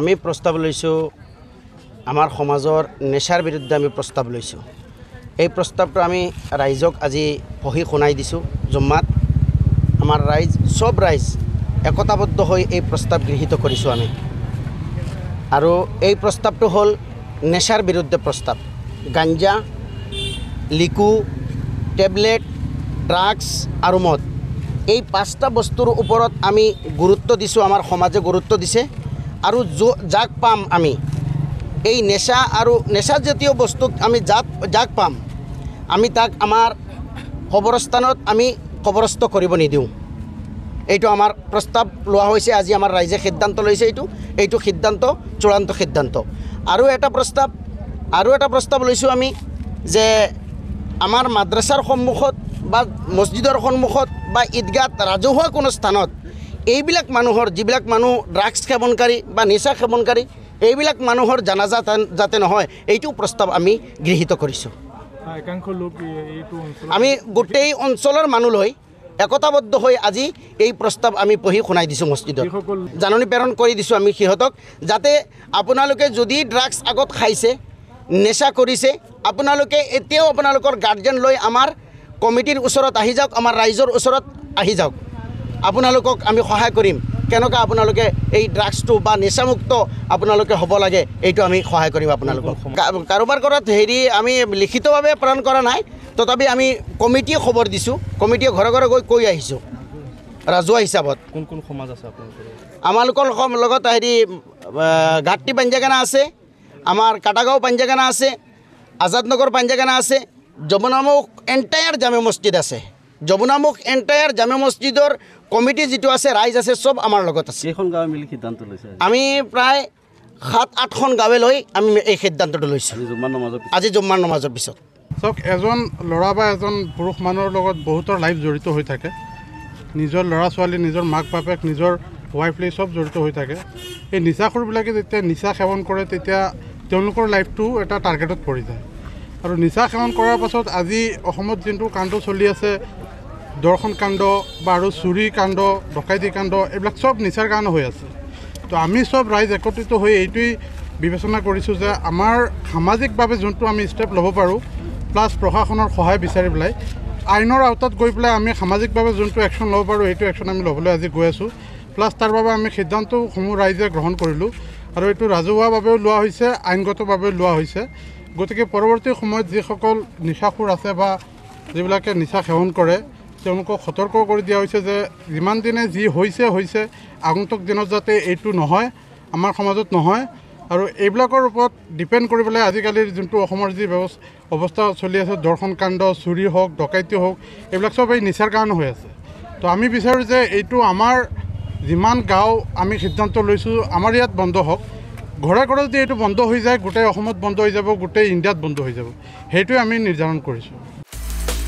আমি প্ৰস্তাৱ লৈছোঁ আমাৰ সমাজৰ নেচাৰ বিৰুদ্ধে আমি প্ৰস্তাৱ লৈছোঁ এই প্ৰস্তাৱটো আমি ৰাইজক আজি পঢ়ি শুনাই দিছোঁ জুম্মাত আমাৰ ৰাইজ চব ৰাইজ একতাবদ্ধ হৈ এই প্ৰস্তাৱ গৃহীত কৰিছোঁ আমি আৰু এই প্ৰস্তাৱটো হ'ল নেচাৰ বিৰুদ্ধে প্ৰস্তাৱ গাঞ্জা লিকু টেবলেট ড্ৰাগছ আৰু মদ এই পাঁচটা বস্তুৰ ওপৰত আমি গুৰুত্ব দিছোঁ আমাৰ সমাজে গুৰুত্ব দিছে আৰু যাক পাম আমি এই নেচা আৰু নেচাজাতীয় বস্তুক আমি যাক যাক পাম আমি তাক আমাৰ কবৰস্থানত আমি কবৰস্থ কৰিব নিদিওঁ এইটো আমাৰ প্ৰস্তাৱ লোৱা হৈছে আজি আমাৰ ৰাইজে সিদ্ধান্ত লৈছে এইটো এইটো সিদ্ধান্ত চূড়ান্ত সিদ্ধান্ত আৰু এটা প্ৰস্তাৱ আৰু এটা প্ৰস্তাৱ লৈছোঁ আমি যে আমাৰ মাদ্ৰাছাৰ সন্মুখত বা মছজিদৰ সন্মুখত বা ঈদগাত ৰাজহুৱা কোনো স্থানত এইবিলাক মানুহৰ যিবিলাক মানুহ ড্ৰাগছ সেৱনকাৰী বা নিচা সেৱনকাৰী এইবিলাক মানুহৰ জানাজাত যাতে নহয় এইটো প্ৰস্তাৱ আমি গৃহীত কৰিছোঁ আমি গোটেই অঞ্চলৰ মানুহ লৈ একতাবদ্ধ হৈ আজি এই প্ৰস্তাৱ আমি পঢ়ি শুনাই দিছোঁ মছজিদত জাননী প্ৰেৰণ কৰি দিছোঁ আমি সিহঁতক যাতে আপোনালোকে যদি ড্ৰাগছ আগত খাইছে নেচা কৰিছে আপোনালোকে এতিয়াও আপোনালোকৰ গাৰ্জেন লৈ আমাৰ কমিটিৰ ওচৰত আহি যাওক আমাৰ ৰাইজৰ ওচৰত আহি যাওক আপোনালোকক আমি সহায় কৰিম কেনেকুৱা আপোনালোকে এই ড্ৰাগছটো বা নিচামুক্ত আপোনালোকে হ'ব লাগে এইটো আমি সহায় কৰিম আপোনালোকক কাৰোবাৰ কৰাত হেৰি আমি লিখিতভাৱে প্ৰেৰণ কৰা নাই তথাপি আমি কমিটিয়ে খবৰ দিছোঁ কমিটিয়ে ঘৰে ঘৰে গৈ কৈ আহিছোঁ ৰাজহুৱা হিচাপত কোন কোন সমাজ আছে আমালোকৰ লগত হেৰি ঘাটি পাঞ্জাগানা আছে আমাৰ কাটাগাঁও পাঞ্জাগানা আছে আজাদনগৰ পাঞ্জাগানা আছে যমুনামুখ এণ্টায়াৰ জামে মছজিদ আছে যমুনামুখ এণ্টায়াৰ জামে মছজিদৰ কমিটি যিটো আছে ৰাইজ আছে চব আমাৰ লগত আছে আমি প্ৰায় সাত আঠখন গাঁৱে লৈ আমি এই সিদ্ধান্তটো লৈছোঁ আজি জুম্মাৰ নমাজৰ পিছত চাওক এজন ল'ৰা বা এজন পুৰুষ মানুহৰ লগত বহুতৰ লাইফ জড়িত হৈ থাকে নিজৰ ল'ৰা ছোৱালী নিজৰ মাক বাপেক নিজৰ ৱাইফ লৈ চব জড়িত হৈ থাকে এই নিচাখোৰবিলাকে যেতিয়া নিচা সেৱন কৰে তেতিয়া তেওঁলোকৰ লাইফটো এটা টাৰ্গেটত পৰি যায় আৰু নিচা সেৱন কৰাৰ পাছত আজি অসমত যোনটো কাণ্ড চলি আছে দৰ্শন কাণ্ড বা আৰু চুৰি কাণ্ড ডকাইতি কাণ্ড এইবিলাক চব নিচাৰ কাৰণে হৈ আছে তো আমি চব ৰাইজ একত্ৰিত হৈ এইটোৱেই বিবেচনা কৰিছোঁ যে আমাৰ সামাজিকভাৱে যোনটো আমি ষ্টেপ ল'ব পাৰোঁ প্লাছ প্ৰশাসনৰ সহায় বিচাৰি পেলাই আইনৰ আওতাত গৈ পেলাই আমি সামাজিকভাৱে যোনটো একশ্যন ল'ব পাৰোঁ সেইটো একশ্যন আমি ল'বলৈ আজি গৈ আছোঁ প্লাছ তাৰ বাবে আমি সিদ্ধান্তসমূহ ৰাইজে গ্ৰহণ কৰিলোঁ আৰু এইটো ৰাজহুৱা বাবেও লোৱা হৈছে আইনগতভাৱেও লোৱা হৈছে গতিকে পৰৱৰ্তী সময়ত যিসকল নিশাসুৰ আছে বা যিবিলাকে নিচা সেৱন কৰে তেওঁলোকক সতৰ্ক কৰি দিয়া হৈছে যে যিমান দিনে যি হৈছে হৈছে আগন্তুক দিনত যাতে এইটো নহয় আমাৰ সমাজত নহয় আৰু এইবিলাকৰ ওপৰত ডিপেণ্ড কৰি পেলাই আজিকালিৰ যোনটো অসমৰ যি ব্যৱস্থা অৱস্থা চলি আছে ধৰ্ষণ কাণ্ড চুৰি হওক ডকাইতি হওক এইবিলাক চব এই নিচাৰ কাৰণে হৈ আছে তো আমি বিচাৰোঁ যে এইটো আমাৰ যিমান গাঁও আমি সিদ্ধান্ত লৈছোঁ আমাৰ ইয়াত বন্ধ হওক ঘৰে ঘৰে যদি এইটো বন্ধ হৈ যায় গোটেই অসমত বন্ধ হৈ যাব গোটেই ইণ্ডিয়াত বন্ধ হৈ যাব সেইটোৱে আমি নিৰ্ধাৰণ কৰিছোঁ